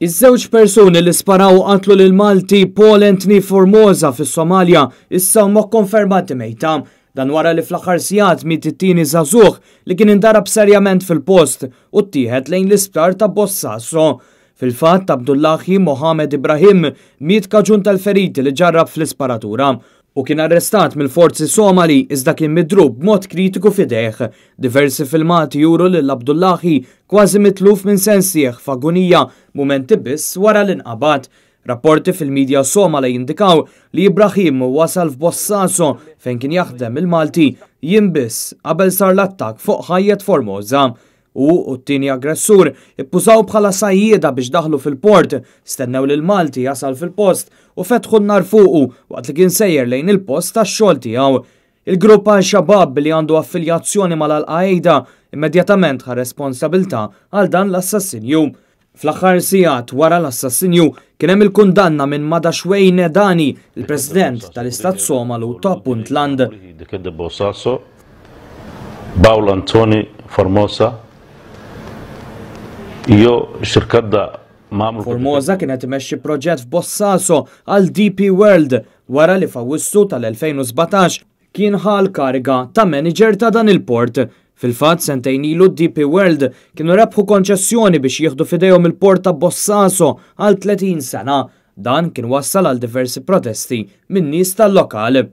Iż-żewġ persuni li sparaw qatlu lil Malti Paul Anthony Formosa fis-Somalja issa huma konfermati mejta. Dan wara li fl-aħħar sigħat mit it-tieni żagħżugħ li kien indarab serjament fil-post u ttieħed lejn l-isptar ta' Bossasso. Fil-fatt Abdullahi Mohamed Ibrahim miet kaġun tal-feriti li ġarrab fl-isparatura u kien arrestat mill-forzi Somali iżda kien midrub b'mod kritiku fideħ. Diversi filmati juru lil Abdullahi kważi mitluf minn sensieħ f'agunija mumenti biss wara l inqabat Rapporti fil-medja Somala jindikaw li Ibrahim wasal f'Bossaso fejn kien jaħdem il-Malti jinbiss qabel sar l-attak fuq ħajjet Formoza u u t-tini aggressur ippużaw bħala sajjieda biex daħlu fil-port, stennew l Malti jasal fil-post u fetħu n-nar fuqu waqt li kien sejjer lejn il-post tax-xogħol tiegħu. Il-grupp għal-xabab li għandu affiljazzjoni mal-Al-Qaeda immedjatament ħa responsabilta għal dan l-assassinju. Fl-axħar sijat wara l-assassinju kien hemm il-kundanna minn Madaxwej Nedani, il-President tal-Istat Somalu ta' Puntland. Bawl Antoni Formosa Jo, xirkadda mamlu. Formosa kienet imexxi proġett f'Bossaso għal DP World wara li fawissu tal-2017 kien ħal kariga ta' manager ta' dan il-port. Fil-fat sentejn ilu DP World kienu rebħu konċessjoni biex jieħdu fidejom il-port ta' Bossaso għal 30 sena. Dan kien wassal għal diversi protesti minn nies tal-lokal.